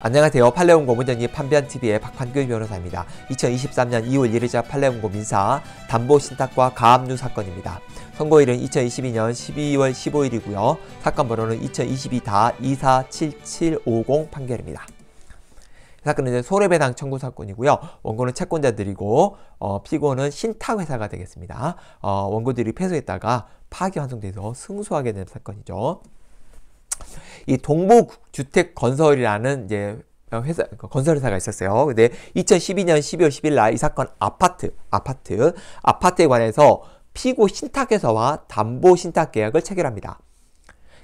안녕하세요. 팔레온고 문정이 판변TV의 박판규 변호사입니다. 2023년 2월 1일자 팔레온고 민사 담보 신탁과 가압류 사건입니다. 선고일은 2022년 12월 15일이고요. 사건 번호는 2022-247750 판결입니다. 사건은 이제 손해배당 청구 사건이고요. 원고는 채권자들이고 어, 피고는 신탁회사가 되겠습니다. 어, 원고들이 패소했다가 파기환송돼서 승소하게 된 사건이죠. 이동복주택건설이라는 이제 회사 건설회사가 있었어요. 근데 2012년 12월 10일 날 이 사건 아파트 아파트 아파트에 관해서 피고 신탁회사와 담보 신탁 계약을 체결합니다.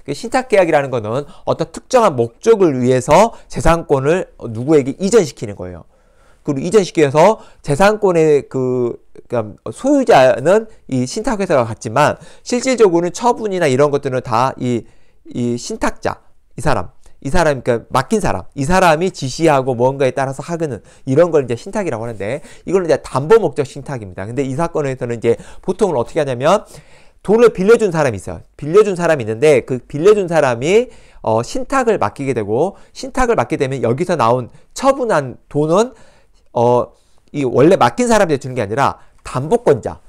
그 신탁 계약이라는 것은 어떤 특정한 목적을 위해서 재산권을 누구에게 이전시키는 거예요. 그리고 이전시켜서 재산권의 그 그러니까 소유자는 이 신탁회사가 같지만 실질적으로는 처분이나 이런 것들은 다이 이 신탁자, 이 사람, 이 사람, 그러니까 맡긴 사람, 이 사람이 지시하고 뭔가에 따라서 하는 이런 걸 이제 신탁이라고 하는데 이거는 이제 담보 목적 신탁입니다. 근데 이 사건에서는 이제 보통은 어떻게 하냐면 돈을 빌려준 사람이 있어요. 빌려준 사람이 있는데 그 빌려준 사람이 어, 신탁을 맡기게 되고 신탁을 맡게 되면 여기서 나온 처분한 돈은 어, 이 원래 맡긴 사람한테 주는 게 아니라 담보권자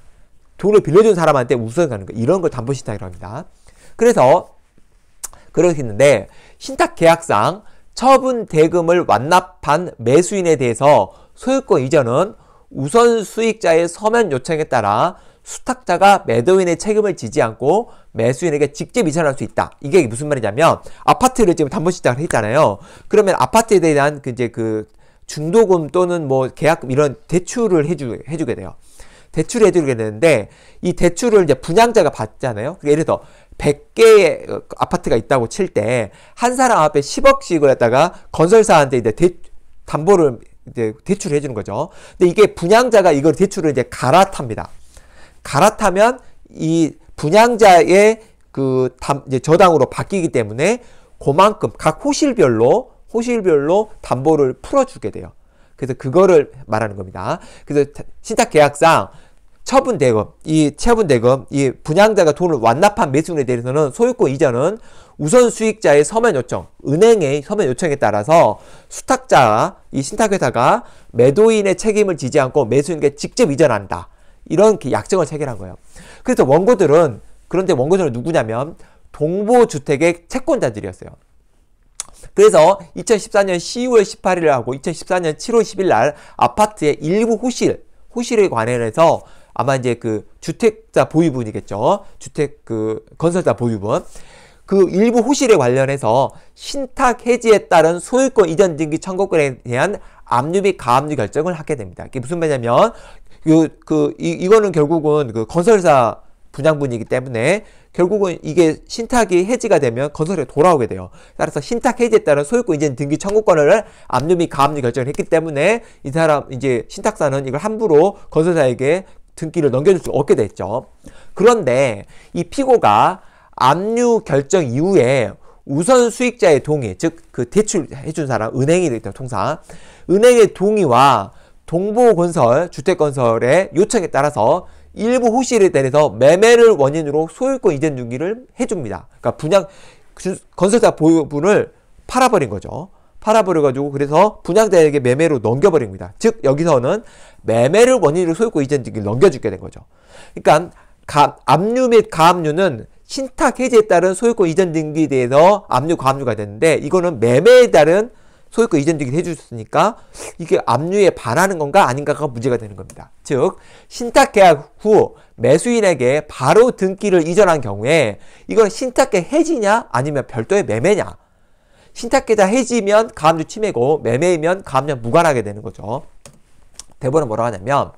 돈을 빌려준 사람한테 우선 가는 거 이런 걸 담보신탁이라고 합니다. 그래서 그러겠는데 신탁 계약상 처분 대금을 완납한 매수인에 대해서 소유권 이전은 우선 수익자의 서면 요청에 따라 수탁자가 매도인의 책임을 지지 않고 매수인에게 직접 이전할 수 있다. 이게 무슨 말이냐면 아파트를 지금 담보 시작을 했잖아요. 그러면 아파트에 대한 그 이제 그 중도금 또는 뭐 계약금 이런 대출을 해주, 해주게 돼요. 대출 해주게 되는데 이 대출을 이제 분양자가 받잖아요. 그러니까 예를 들어 100개의 아파트가 있다고 칠 때 한 사람 앞에 10억씩을 했다가 건설사한테 이제 대, 담보를 이제 대출 해주는 거죠. 근데 이게 분양자가 이걸 대출을 이제 갈아탑니다. 갈아타면 이 분양자의 그 담, 이제 저당으로 바뀌기 때문에 그만큼 각 호실별로 호실별로 담보를 풀어주게 돼요. 그래서 그거를 말하는 겁니다. 그래서 신탁 계약상 처분 대금, 이 처분 대금, 이 분양자가 돈을 완납한 매수인에 대해서는 소유권 이전은 우선 수익자의 서면 요청, 은행의 서면 요청에 따라서 수탁자, 이 신탁회사가 매도인의 책임을 지지 않고 매수인에게 직접 이전한다. 이런 그 약정을 체결한 거예요. 그래서 원고들은 그런데 원고들은 누구냐면 동보주택의 채권자들이었어요. 그래서 2014년 10월 18일하고 2014년 7월 10일 날 아파트의 일부 호실, 호실에 관해서 아마 이제 그 주택자 보유분이겠죠. 주택 그 건설자 보유분. 그 일부 호실에 관련해서 신탁 해지에 따른 소유권 이전 등기 청구권에 대한 압류 및 가압류 결정을 하게 됩니다. 이게 무슨 말이냐면 요그 그 이, 이거는 결국은 그 건설사 분양분이기 때문에 결국은 이게 신탁이 해지가 되면 건설에 돌아오게 돼요. 따라서 신탁 해지에 따른 소유권 이전 등기 청구권을 압류 및 가압류 결정을 했기 때문에 이 사람 이제 신탁사는 이걸 함부로 건설사에게 등기를 넘겨줄 수 없게 됐죠. 그런데 이 피고가 압류 결정 이후에 우선 수익자의 동의, 즉 그 대출해준 사람, 은행이 되죠 통상 은행의 동의와 동보건설, 주택건설의 요청에 따라서 일부 호실에 대해서 매매를 원인으로 소유권 이전 등기를 해줍니다. 그러니까 분양 건설사 보유분을 팔아버린 거죠. 팔아버려가지고 그래서 분양자에게 매매로 넘겨버립니다. 즉 여기서는 매매를 원인으로 소유권 이전직을 넘겨주게 된 거죠. 그러니까 가, 압류 및 가압류는 신탁 해제에 따른 소유권 이전 등기에 대해서 압류 가압류가 되는데 이거는 매매에 따른 소유권 이전 등기를 해주셨으니까 이게 압류에 반하는 건가 아닌가가 문제가 되는 겁니다. 즉 신탁 계약 후 매수인에게 바로 등기를 이전한 경우에 이건 신탁계 해지냐 아니면 별도의 매매냐 신탁계좌 해지면 가압류 침해고 매매이면 가압류 무관하게 되는 거죠. 대법은 뭐라고 하냐면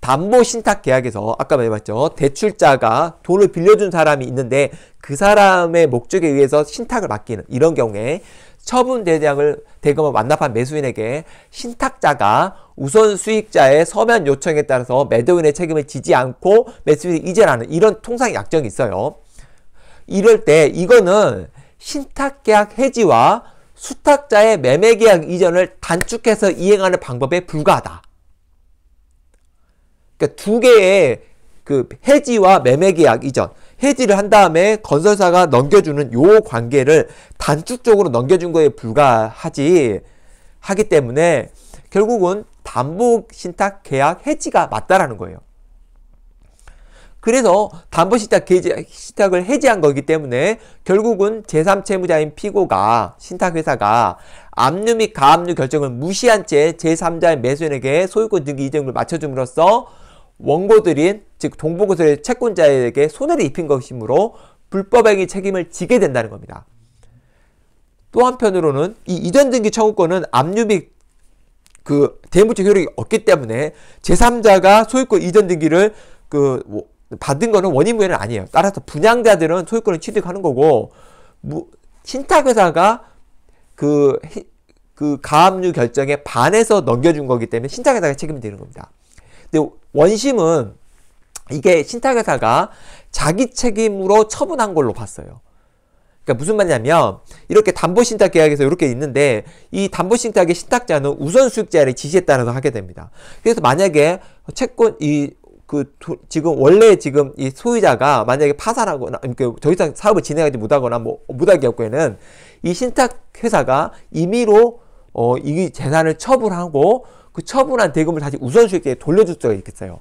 담보 신탁 계약에서 아까 말해봤죠. 대출자가 돈을 빌려준 사람이 있는데 그 사람의 목적에 의해서 신탁을 맡기는 이런 경우에 처분 대장을 대금을 완납한 매수인에게 신탁자가 우선 수익자의 서면 요청에 따라서 매도인의 책임을 지지 않고 매수인이 이전하는 이런 통상 약정이 있어요. 이럴 때 이거는 신탁계약 해지와 수탁자의 매매계약 이전을 단축해서 이행하는 방법에 불과하다. 그러니까 두 개의 그 해지와 매매계약 이전, 해지를 한 다음에 건설사가 넘겨주는 요 관계를 단축적으로 넘겨준 거에 불과하지 하기 때문에 결국은 담보 신탁 계약 해지가 맞다라는 거예요. 그래서 담보신탁 계제, 신탁을 해지한 거기 때문에 결국은 제3채무자인 피고가 신탁회사가 압류 및 가압류 결정을 무시한 채 제3자인 매수인에게 소유권 등기 이정을 맞춰줌으로써 원고들인 즉 동보고서의 채권자에게 손해를 입힌 것이므로 불법행위 책임을 지게 된다는 겁니다. 또 한편으로는 이 이전 등기 청구권은 압류 및 그 대물증 효력이 없기 때문에 제3자가 소유권 이전 등기를 그 받은 거는 원인 부여는 아니에요. 따라서 분양자들은 소유권을 취득하는 거고 무, 신탁회사가 그, 그 가압류 결정에 반해서 넘겨준 거기 때문에 신탁회사가 책임이 는 겁니다. 근데 원심은 이게 신탁회사가 자기 책임으로 처분한 걸로 봤어요. 그러니까 무슨 말이냐면 이렇게 담보신탁 계약에서 이렇게 있는데 이 담보신탁의 신탁자는 우선 수익자를 지시에 따라서 하게 됩니다. 그래서 만약에 채권 이그 도, 지금 원래 지금 이 소유자가 만약에 파산하거나 그러니까 더 이상 사업을 진행하지 못하거나 뭐 못할 경우에는 이 신탁 회사가 임의로 어, 이 재산을 처분하고 그 처분한 대금을 다시 우선수익에 돌려줄 수가 있겠어요.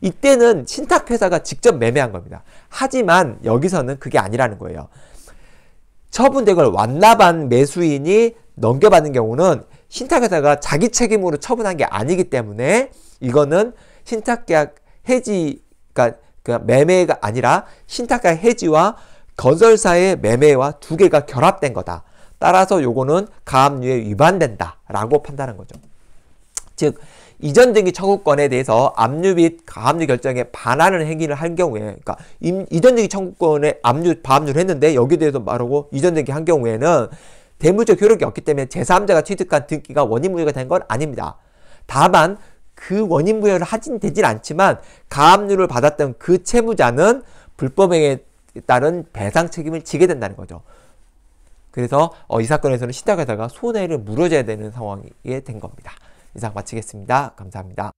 이때는 신탁회사가 직접 매매한 겁니다. 하지만 여기서는 그게 아니라는 거예요. 처분대금 완납한 매수인이 넘겨받는 경우는 신탁회사가 자기 책임으로 처분한 게 아니기 때문에 이거는 신탁계약 해지가 그러니까, 그러니까 매매가 아니라 신탁가 해지와 건설사의 매매와 두 개가 결합된 거다. 따라서 요거는 가압류에 위반된다라고 판단한 거죠. 즉 이전 등기 청구권에 대해서 압류 및 가압류 결정에 반하는 행위를 한 경우에 그러니까 이전 등기 청구권에 압류 가압류를 했는데 여기에 대해서 말하고 이전 등기 한 경우에는 대물적 효력이 없기 때문에 제3자가 취득한 등기가 원인 무효가 된 건 아닙니다. 다만 그 원인 부여를 하진 되진 않지만 가압류를 받았던 그 채무자는 불법행위에 따른 배상 책임을 지게 된다는 거죠. 그래서 어, 이 사건에서는 시작에다가 손해를 물어줘야 되는 상황이 된 겁니다. 이상 마치겠습니다. 감사합니다.